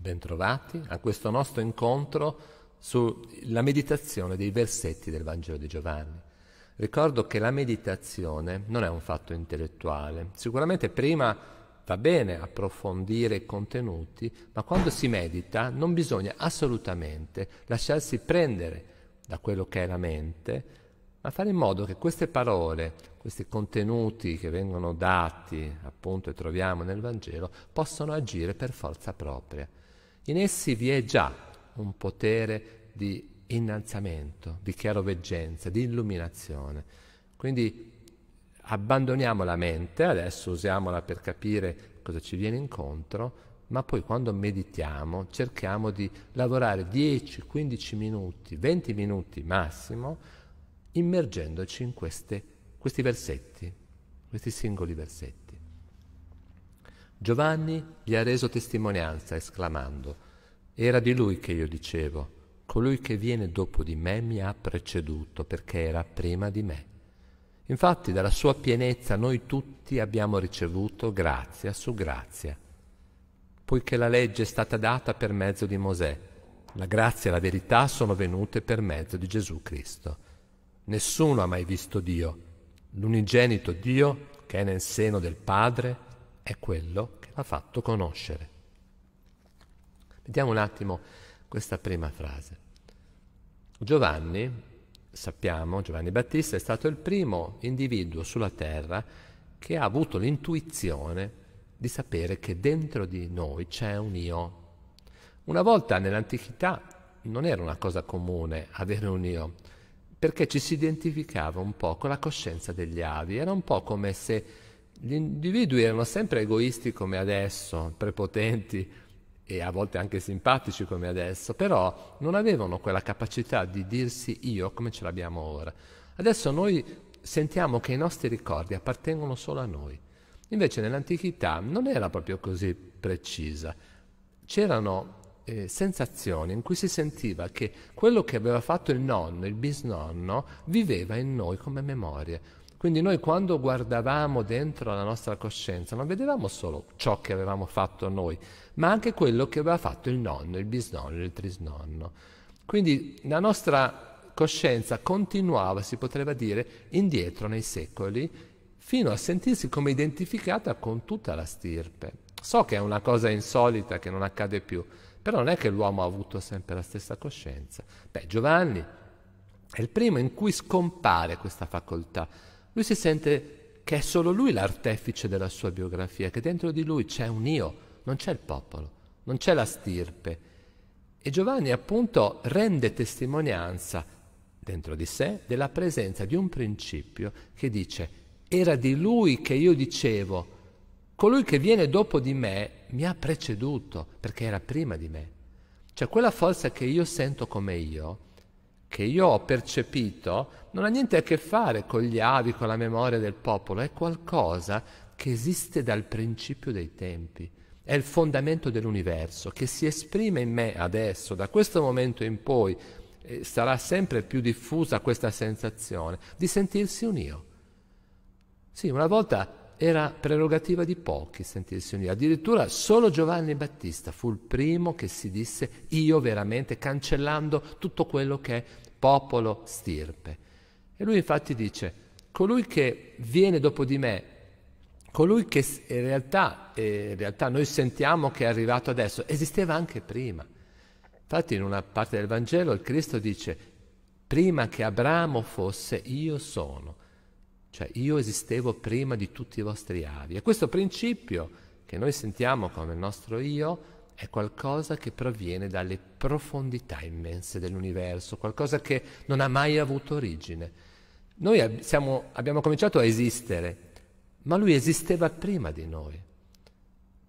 Bentrovati a questo nostro incontro sulla meditazione dei versetti del Vangelo di Giovanni. Ricordo che la meditazione non è un fatto intellettuale. Sicuramente prima va bene approfondire i contenuti, ma quando si medita non bisogna assolutamente lasciarsi prendere da quello che è la mente, ma fare in modo che queste parole, questi contenuti che vengono dati appunto e troviamo nel Vangelo, possano agire per forza propria in essi vi è già un potere di innalzamento, di chiaroveggenza, di illuminazione. Quindi abbandoniamo la mente, adesso usiamola per capire cosa ci viene incontro, ma poi quando meditiamo cerchiamo di lavorare 10, 15 minuti, 20 minuti massimo, immergendoci in queste, questi versetti, questi singoli versetti. Giovanni gli ha reso testimonianza esclamando, Era di lui che io dicevo, colui che viene dopo di me mi ha preceduto perché era prima di me. Infatti dalla sua pienezza noi tutti abbiamo ricevuto grazia su grazia, poiché la legge è stata data per mezzo di Mosè, la grazia e la verità sono venute per mezzo di Gesù Cristo. Nessuno ha mai visto Dio, l'unigenito Dio che è nel seno del Padre, è quello che l'ha fatto conoscere. Vediamo un attimo questa prima frase. Giovanni, sappiamo, Giovanni Battista è stato il primo individuo sulla terra che ha avuto l'intuizione di sapere che dentro di noi c'è un io. Una volta nell'antichità non era una cosa comune avere un io, perché ci si identificava un po' con la coscienza degli avi, era un po' come se gli individui erano sempre egoisti come adesso, prepotenti e a volte anche simpatici come adesso, però non avevano quella capacità di dirsi io come ce l'abbiamo ora. Adesso noi sentiamo che i nostri ricordi appartengono solo a noi. Invece nell'antichità non era proprio così precisa. C'erano eh, sensazioni in cui si sentiva che quello che aveva fatto il nonno, il bisnonno, viveva in noi come memoria. Quindi noi quando guardavamo dentro la nostra coscienza non vedevamo solo ciò che avevamo fatto noi, ma anche quello che aveva fatto il nonno, il bisnonno, il trisnonno. Quindi la nostra coscienza continuava, si potrebbe dire, indietro nei secoli, fino a sentirsi come identificata con tutta la stirpe. So che è una cosa insolita, che non accade più, però non è che l'uomo ha avuto sempre la stessa coscienza. Beh, Giovanni è il primo in cui scompare questa facoltà lui si sente che è solo lui l'artefice della sua biografia, che dentro di lui c'è un io, non c'è il popolo, non c'è la stirpe. E Giovanni appunto rende testimonianza dentro di sé della presenza di un principio che dice era di lui che io dicevo colui che viene dopo di me mi ha preceduto perché era prima di me. Cioè quella forza che io sento come io che io ho percepito non ha niente a che fare con gli avi, con la memoria del popolo, è qualcosa che esiste dal principio dei tempi, è il fondamento dell'universo, che si esprime in me adesso, da questo momento in poi eh, sarà sempre più diffusa questa sensazione di sentirsi un io. Sì, una volta era prerogativa di pochi sentirsi un io, addirittura solo Giovanni Battista fu il primo che si disse io veramente, cancellando tutto quello che popolo, stirpe. E lui infatti dice, colui che viene dopo di me, colui che in realtà, eh, in realtà noi sentiamo che è arrivato adesso, esisteva anche prima. Infatti in una parte del Vangelo il Cristo dice, prima che Abramo fosse io sono, cioè io esistevo prima di tutti i vostri avi. E questo principio che noi sentiamo come il nostro io, è qualcosa che proviene dalle profondità immense dell'universo, qualcosa che non ha mai avuto origine. Noi ab- siamo, abbiamo cominciato a esistere, ma lui esisteva prima di noi,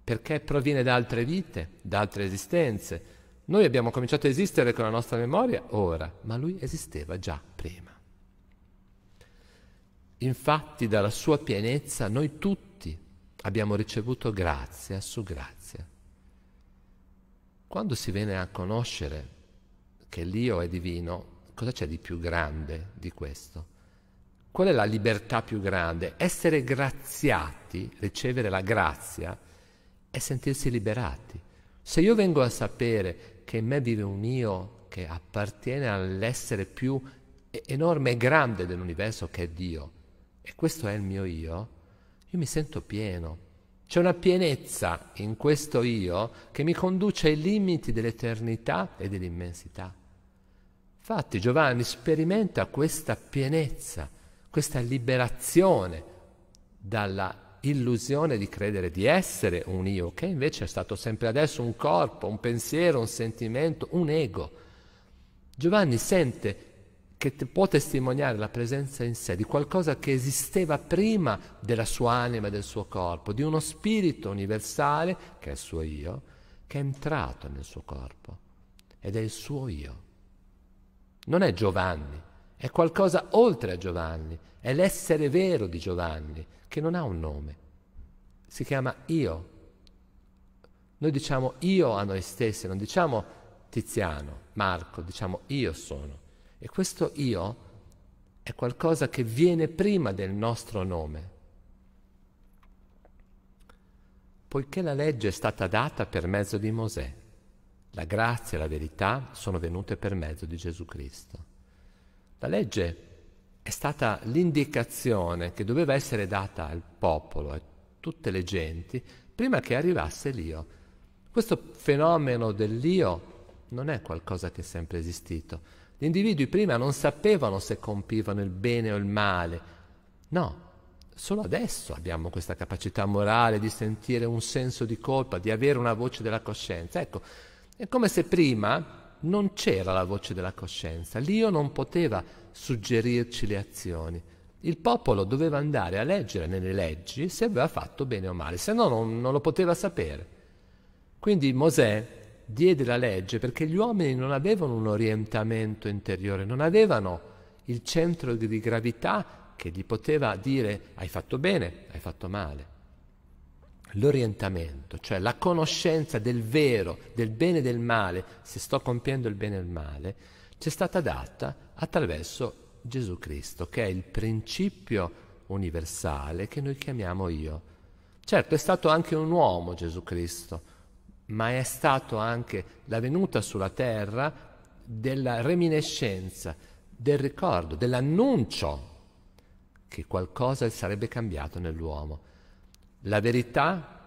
perché proviene da altre vite, da altre esistenze. Noi abbiamo cominciato a esistere con la nostra memoria ora, ma lui esisteva già prima. Infatti dalla sua pienezza noi tutti abbiamo ricevuto grazia su grazia. Quando si viene a conoscere che l'io è divino, cosa c'è di più grande di questo? Qual è la libertà più grande? Essere graziati, ricevere la grazia, è sentirsi liberati. Se io vengo a sapere che in me vive un io che appartiene all'essere più enorme e grande dell'universo che è Dio, e questo è il mio io, io mi sento pieno, c'è una pienezza in questo io che mi conduce ai limiti dell'eternità e dell'immensità. Infatti Giovanni sperimenta questa pienezza, questa liberazione dalla illusione di credere di essere un io, che invece è stato sempre adesso un corpo, un pensiero, un sentimento, un ego. Giovanni sente che te può testimoniare la presenza in sé di qualcosa che esisteva prima della sua anima e del suo corpo, di uno spirito universale, che è il suo io, che è entrato nel suo corpo ed è il suo io. Non è Giovanni, è qualcosa oltre a Giovanni, è l'essere vero di Giovanni, che non ha un nome, si chiama io. Noi diciamo io a noi stessi, non diciamo Tiziano, Marco, diciamo io sono. E questo io è qualcosa che viene prima del nostro nome. Poiché la legge è stata data per mezzo di Mosè, la grazia e la verità sono venute per mezzo di Gesù Cristo. La legge è stata l'indicazione che doveva essere data al popolo, a tutte le genti, prima che arrivasse l'io. Questo fenomeno dell'io non è qualcosa che è sempre esistito, gli individui prima non sapevano se compivano il bene o il male. No, solo adesso abbiamo questa capacità morale di sentire un senso di colpa, di avere una voce della coscienza. Ecco, è come se prima non c'era la voce della coscienza, l'io non poteva suggerirci le azioni. Il popolo doveva andare a leggere nelle leggi se aveva fatto bene o male, se no non, non lo poteva sapere. Quindi Mosè diede la legge perché gli uomini non avevano un orientamento interiore, non avevano il centro di gravità che gli poteva dire hai fatto bene, hai fatto male. L'orientamento, cioè la conoscenza del vero, del bene e del male, se sto compiendo il bene e il male, ci è stata data attraverso Gesù Cristo, che è il principio universale che noi chiamiamo io. Certo, è stato anche un uomo Gesù Cristo, ma è stato anche la venuta sulla terra della reminiscenza, del ricordo, dell'annuncio che qualcosa sarebbe cambiato nell'uomo. La verità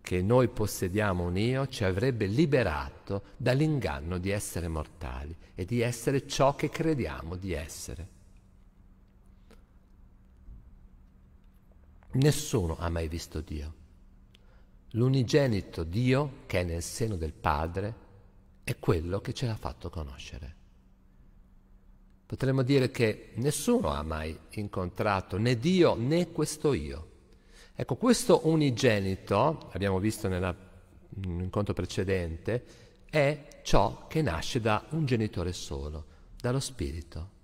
che noi possediamo un io ci avrebbe liberato dall'inganno di essere mortali e di essere ciò che crediamo di essere. Nessuno ha mai visto Dio l'unigenito Dio che è nel seno del Padre è quello che ce l'ha fatto conoscere. Potremmo dire che nessuno ha mai incontrato né Dio né questo io. Ecco, questo unigenito, abbiamo visto nell'incontro precedente, è ciò che nasce da un genitore solo, dallo Spirito.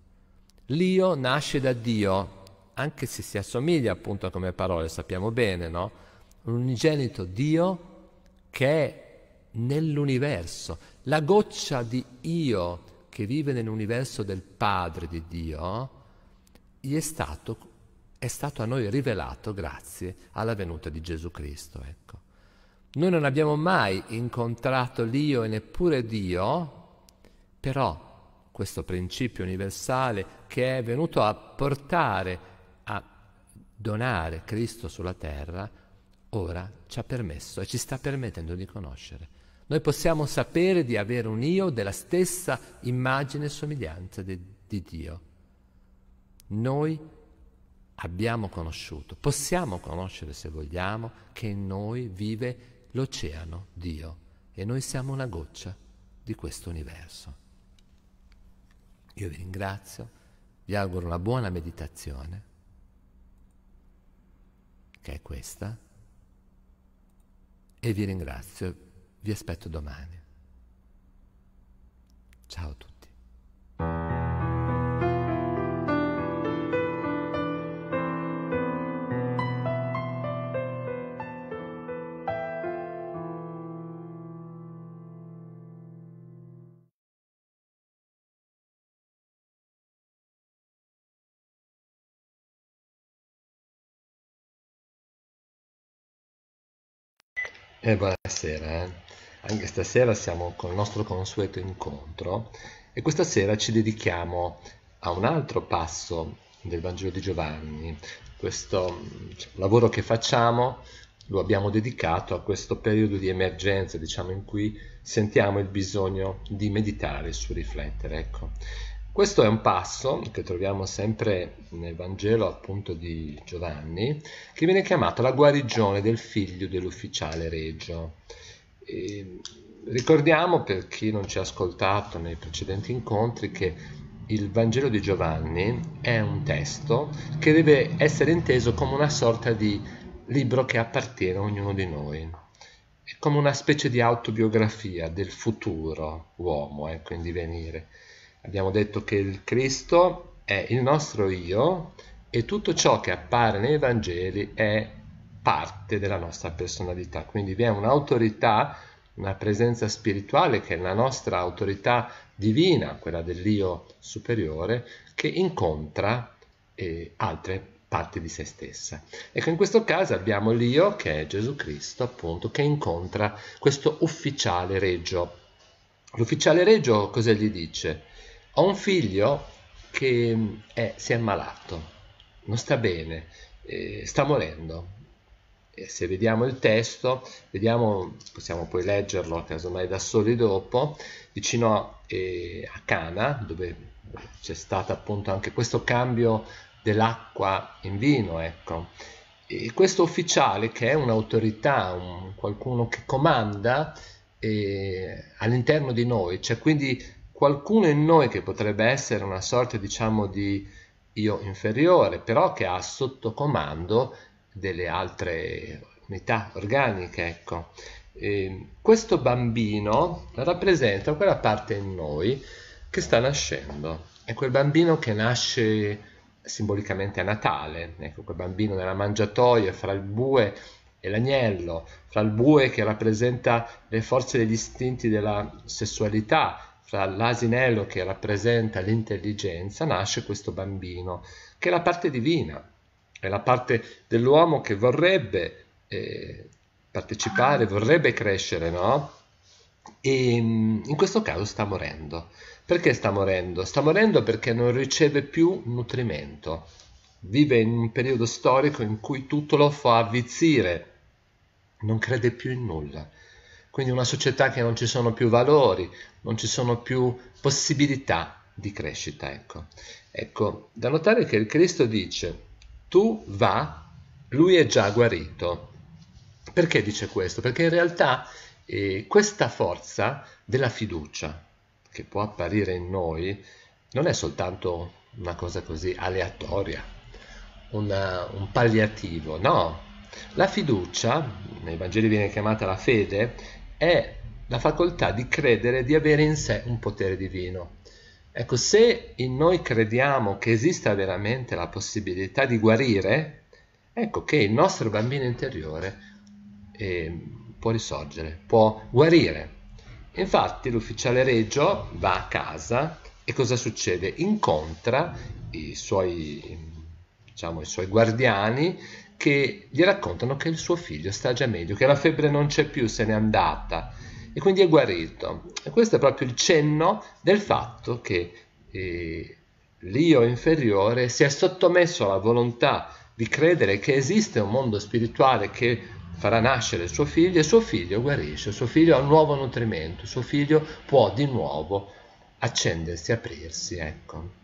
L'io nasce da Dio, anche se si assomiglia appunto come parole, sappiamo bene, no? l'unigenito Dio che è nell'universo, la goccia di io che vive nell'universo del Padre di Dio, gli è stato, è stato a noi rivelato grazie alla venuta di Gesù Cristo. Ecco. Noi non abbiamo mai incontrato l'io e neppure Dio, però questo principio universale che è venuto a portare, a donare Cristo sulla terra, ora ci ha permesso e ci sta permettendo di conoscere. Noi possiamo sapere di avere un io della stessa immagine e somiglianza di, di Dio. Noi abbiamo conosciuto, possiamo conoscere se vogliamo, che in noi vive l'oceano Dio e noi siamo una goccia di questo universo. Io vi ringrazio, vi auguro una buona meditazione, che è questa e vi ringrazio, vi aspetto domani. Ciao a tutti. E buonasera, eh? anche stasera siamo con il nostro consueto incontro e questa sera ci dedichiamo a un altro passo del Vangelo di Giovanni. Questo mm, lavoro che facciamo lo abbiamo dedicato a questo periodo di emergenza, diciamo, in cui sentiamo il bisogno di meditare, su riflettere. Ecco. Questo è un passo che troviamo sempre nel Vangelo appunto di Giovanni, che viene chiamato la guarigione del figlio dell'ufficiale regio. E ricordiamo per chi non ci ha ascoltato nei precedenti incontri che il Vangelo di Giovanni è un testo che deve essere inteso come una sorta di libro che appartiene a ognuno di noi come una specie di autobiografia del futuro uomo, ecco, eh, in divenire, Abbiamo detto che il Cristo è il nostro io e tutto ciò che appare nei Vangeli è parte della nostra personalità. Quindi vi è un'autorità, una presenza spirituale che è la nostra autorità divina, quella dell'io superiore, che incontra eh, altre parti di se stessa. Ecco, in questo caso abbiamo l'io, che è Gesù Cristo, appunto, che incontra questo ufficiale regio. L'ufficiale regio cosa gli dice? Ho un figlio che mm, è, si è ammalato, non sta bene, eh, sta morendo. E se vediamo il testo, vediamo, possiamo poi leggerlo casomai da soli dopo, vicino eh, a Cana, dove c'è stato appunto anche questo cambio dell'acqua in vino, ecco. E questo ufficiale che è un'autorità, un, qualcuno che comanda eh, all'interno di noi, cioè quindi qualcuno in noi che potrebbe essere una sorta diciamo di io inferiore, però che ha sotto comando delle altre unità organiche, ecco. E ehm, questo bambino rappresenta quella parte in noi che sta nascendo, è quel bambino che nasce simbolicamente a Natale, ecco quel bambino nella mangiatoia fra il bue e l'agnello, fra il bue che rappresenta le forze degli istinti della sessualità, fra l'asinello che rappresenta l'intelligenza nasce questo bambino, che è la parte divina, è la parte dell'uomo che vorrebbe eh, partecipare, vorrebbe crescere, no? E mm, in questo caso sta morendo. Perché sta morendo? Sta morendo perché non riceve più nutrimento. Vive in un periodo storico in cui tutto lo fa avvizzire, non crede più in nulla quindi una società che non ci sono più valori, non ci sono più possibilità di crescita. Ecco, ecco da notare che il Cristo dice, tu va, lui è già guarito. Perché dice questo? Perché in realtà eh, questa forza della fiducia che può apparire in noi non è soltanto una cosa così aleatoria, una, un palliativo, no. La fiducia, nei Vangeli viene chiamata la fede, è la facoltà di credere di avere in sé un potere divino. Ecco, se in noi crediamo che esista veramente la possibilità di guarire, ecco che il nostro bambino interiore eh, può risorgere, può guarire. Infatti l'ufficiale regio va a casa e cosa succede? Incontra i suoi, diciamo, i suoi guardiani che gli raccontano che il suo figlio sta già meglio, che la febbre non c'è più, se n'è andata e quindi è guarito. E questo è proprio il cenno del fatto che eh, l'io inferiore si è sottomesso alla volontà di credere che esiste un mondo spirituale che farà nascere suo figlio e suo figlio guarisce, suo figlio ha un nuovo nutrimento, suo figlio può di nuovo accendersi, aprirsi. Ecco.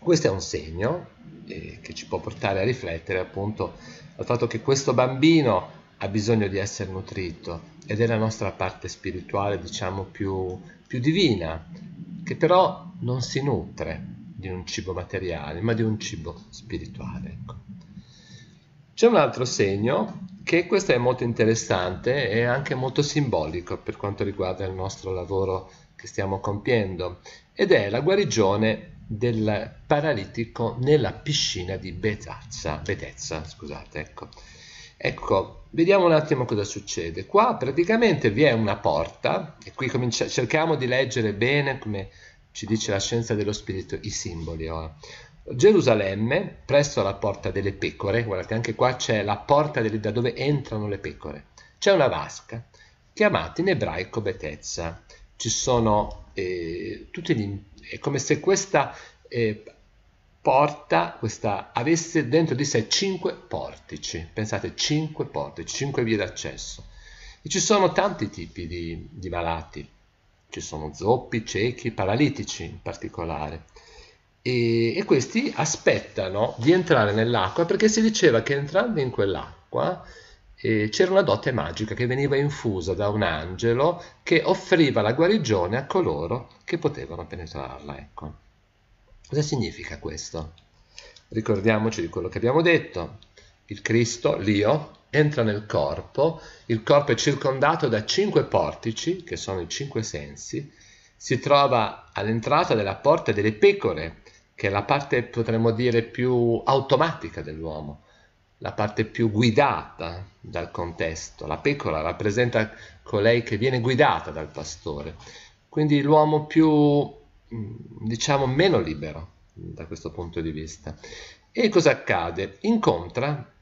Questo è un segno eh, che ci può portare a riflettere appunto al fatto che questo bambino ha bisogno di essere nutrito ed è la nostra parte spirituale, diciamo, più, più divina, che però non si nutre di un cibo materiale, ma di un cibo spirituale. Ecco. C'è un altro segno che questo è molto interessante e anche molto simbolico per quanto riguarda il nostro lavoro che stiamo compiendo ed è la guarigione del paralitico nella piscina di Betazza, Betezza. Scusate, ecco. ecco, vediamo un attimo cosa succede. Qua praticamente vi è una porta, e qui comincia, cerchiamo di leggere bene come ci dice la scienza dello spirito, i simboli. Ora. Oh. Gerusalemme, presso la porta delle pecore, guardate anche qua c'è la porta delle, da dove entrano le pecore, c'è una vasca, chiamata in ebraico Betezza. Ci sono eh, tutti gli è come se questa eh, porta questa, avesse dentro di sé cinque portici, pensate cinque portici, cinque vie d'accesso. E ci sono tanti tipi di, di malati, ci sono zoppi, ciechi, paralitici in particolare. E, e, questi aspettano di entrare nell'acqua perché si diceva che entrando in quell'acqua eh, c'era una dote magica che veniva infusa da un angelo che offriva la guarigione a coloro che potevano penetrarla. Ecco. Cosa significa questo? Ricordiamoci di quello che abbiamo detto. Il Cristo, l'Io, entra nel corpo, il corpo è circondato da cinque portici, che sono i cinque sensi, si trova all'entrata della porta delle pecore, che è la parte, potremmo dire, più automatica dell'uomo la parte più guidata dal contesto. La pecora rappresenta colei che viene guidata dal pastore, quindi l'uomo più, mm, diciamo, meno libero da questo punto di vista. E cosa accade? Incontra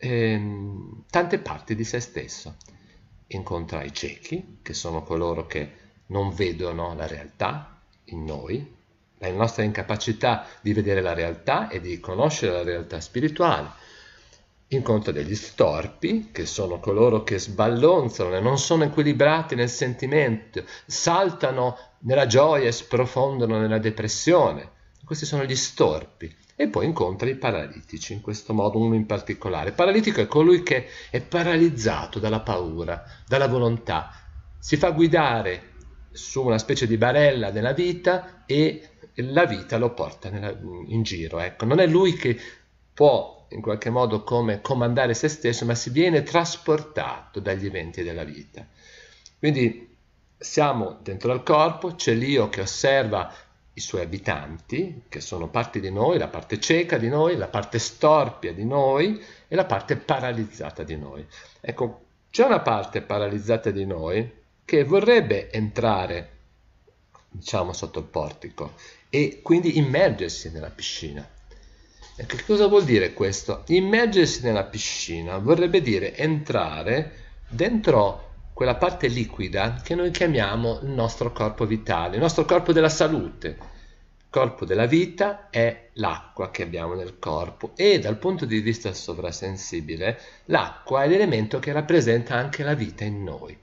ehm, tante parti di se stesso. Incontra i ciechi, che sono coloro che non vedono la realtà in noi, la nostra incapacità di vedere la realtà e di conoscere la realtà spirituale incontra degli storpi, che sono coloro che sballonzano, non sono equilibrati nel sentimento, saltano nella gioia e sprofondano nella depressione. Questi sono gli storpi. E poi incontra i paralitici, in questo modo uno in particolare. Paralitico è colui che è paralizzato dalla paura, dalla volontà. Si fa guidare su una specie di barella della vita e la vita lo porta nella, in giro. Ecco. Non è lui che può in qualche modo come comandare se stesso, ma si viene trasportato dagli eventi della vita. Quindi siamo dentro al corpo, c'è l'io che osserva i suoi abitanti, che sono parte di noi, la parte cieca di noi, la parte storpia di noi e la parte paralizzata di noi. Ecco, c'è una parte paralizzata di noi che vorrebbe entrare, diciamo, sotto il portico e quindi immergersi nella piscina che ecco, cosa vuol dire questo? Immergersi nella piscina vorrebbe dire entrare dentro quella parte liquida che noi chiamiamo il nostro corpo vitale, il nostro corpo della salute. Il corpo della vita è l'acqua che abbiamo nel corpo e dal punto di vista sovrasensibile l'acqua è l'elemento che rappresenta anche la vita in noi.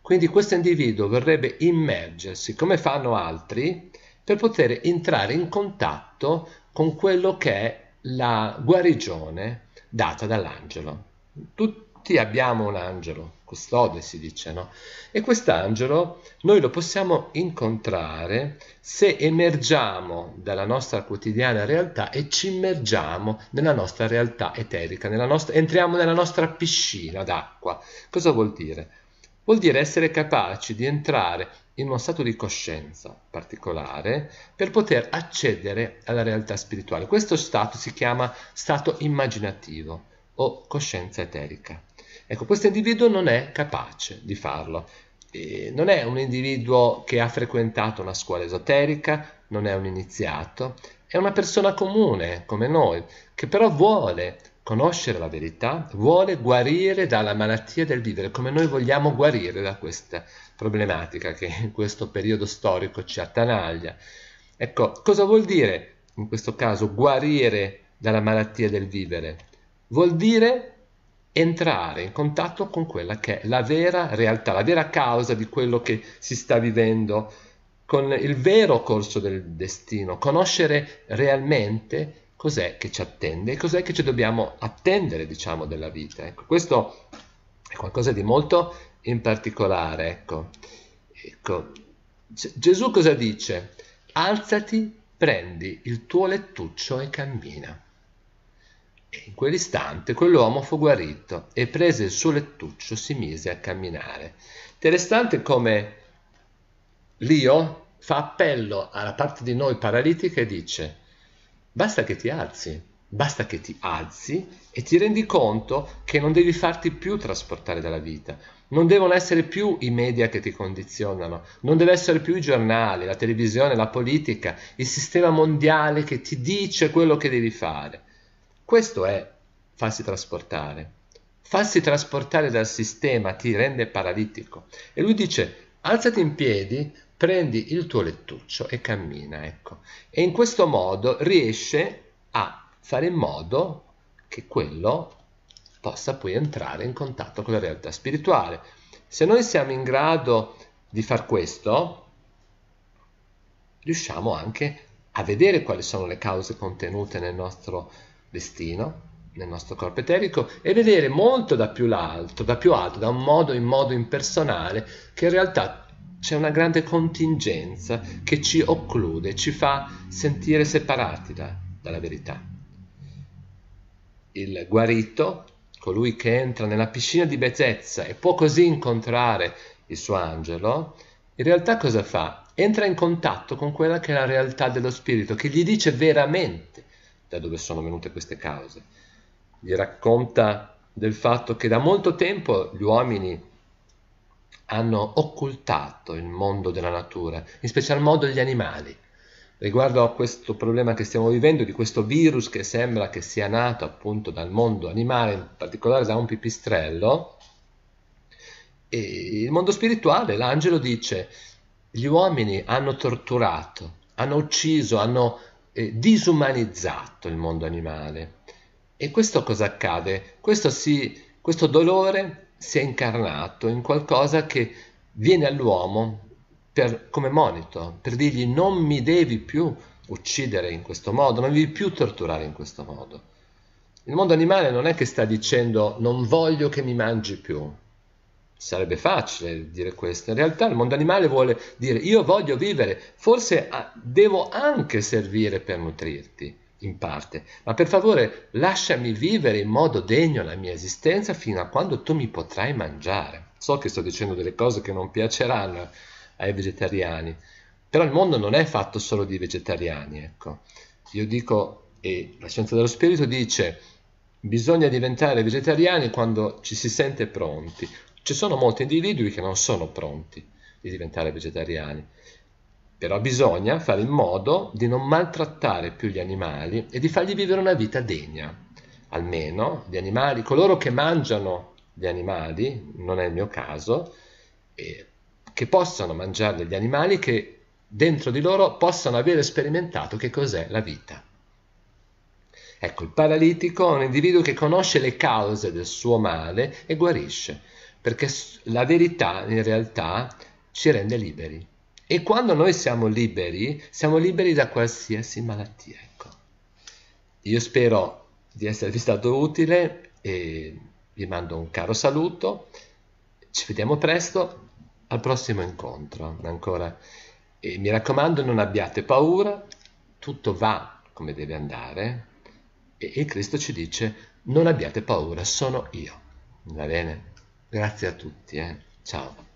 Quindi questo individuo vorrebbe immergersi come fanno altri per poter entrare in contatto con quello che è la guarigione data dall'angelo. Tutti abbiamo un angelo, custode si dice, no? E quest'angelo noi lo possiamo incontrare se emergiamo dalla nostra quotidiana realtà e ci immergiamo nella nostra realtà eterica, nella nostra, entriamo nella nostra piscina d'acqua. Cosa vuol dire? Vuol dire essere capaci di entrare in uno stato di coscienza particolare per poter accedere alla realtà spirituale. Questo stato si chiama stato immaginativo o coscienza eterica. Ecco, questo individuo non è capace di farlo. E non è un individuo che ha frequentato una scuola esoterica, non è un iniziato, è una persona comune come noi, che però vuole conoscere la verità, vuole guarire dalla malattia del vivere, come noi vogliamo guarire da questa problematica che in questo periodo storico ci attanaglia. Ecco, cosa vuol dire in questo caso guarire dalla malattia del vivere? Vuol dire entrare in contatto con quella che è la vera realtà, la vera causa di quello che si sta vivendo, con il vero corso del destino, conoscere realmente cos'è che ci attende e cos'è che ci dobbiamo attendere, diciamo, della vita. Ecco, questo è qualcosa di molto in particolare. Ecco. Ecco. Gesù cosa dice? Alzati, prendi il tuo lettuccio e cammina. E in quell'istante quell'uomo fu guarito e prese il suo lettuccio, si mise a camminare. Interessante come l'io fa appello alla parte di noi paralitica e dice basta che ti alzi, Basta che ti alzi e ti rendi conto che non devi farti più trasportare dalla vita. Non devono essere più i media che ti condizionano, non deve essere più i giornali, la televisione, la politica, il sistema mondiale che ti dice quello che devi fare. Questo è farsi trasportare. Farsi trasportare dal sistema ti rende paralitico. E lui dice, alzati in piedi, prendi il tuo lettuccio e cammina, ecco. E in questo modo riesce a fare in modo che quello possa poi entrare in contatto con la realtà spirituale. Se noi siamo in grado di far questo, riusciamo anche a vedere quali sono le cause contenute nel nostro destino, nel nostro corpo eterico e vedere molto da più alto, da più alto, da un modo in modo impersonale, che in realtà c'è una grande contingenza che ci occlude, ci fa sentire separati da, dalla verità il guarito, colui che entra nella piscina di Bezzezza e può così incontrare il suo angelo, in realtà cosa fa? Entra in contatto con quella che è la realtà dello spirito, che gli dice veramente da dove sono venute queste cause. Gli racconta del fatto che da molto tempo gli uomini hanno occultato il mondo della natura, in special modo gli animali riguardo a questo problema che stiamo vivendo, di questo virus che sembra che sia nato appunto dal mondo animale, in particolare da un pipistrello, e il mondo spirituale, l'angelo dice, gli uomini hanno torturato, hanno ucciso, hanno eh, disumanizzato il mondo animale. E questo cosa accade? Questo, si, questo dolore si è incarnato in qualcosa che viene all'uomo per, come monito, per dirgli non mi devi più uccidere in questo modo, non mi devi più torturare in questo modo. Il mondo animale non è che sta dicendo non voglio che mi mangi più. Sarebbe facile dire questo, in realtà il mondo animale vuole dire io voglio vivere, forse ah, devo anche servire per nutrirti in parte, ma per favore lasciami vivere in modo degno la mia esistenza fino a quando tu mi potrai mangiare. So che sto dicendo delle cose che non piaceranno ai vegetariani. Però il mondo non è fatto solo di vegetariani, ecco. Io dico, e la scienza dello spirito dice, bisogna diventare vegetariani quando ci si sente pronti. Ci sono molti individui che non sono pronti di diventare vegetariani, però bisogna fare in modo di non maltrattare più gli animali e di fargli vivere una vita degna. Almeno gli animali, coloro che mangiano gli animali, non è il mio caso, eh, che possano mangiare degli animali che dentro di loro possano avere sperimentato che cos'è la vita. Ecco, il paralitico è un individuo che conosce le cause del suo male e guarisce, perché la verità in realtà ci rende liberi. E quando noi siamo liberi, siamo liberi da qualsiasi malattia. Ecco. Io spero di esservi stato utile e vi mando un caro saluto. Ci vediamo presto al prossimo incontro ancora e mi raccomando non abbiate paura tutto va come deve andare e, e Cristo ci dice non abbiate paura sono io va bene grazie a tutti eh? ciao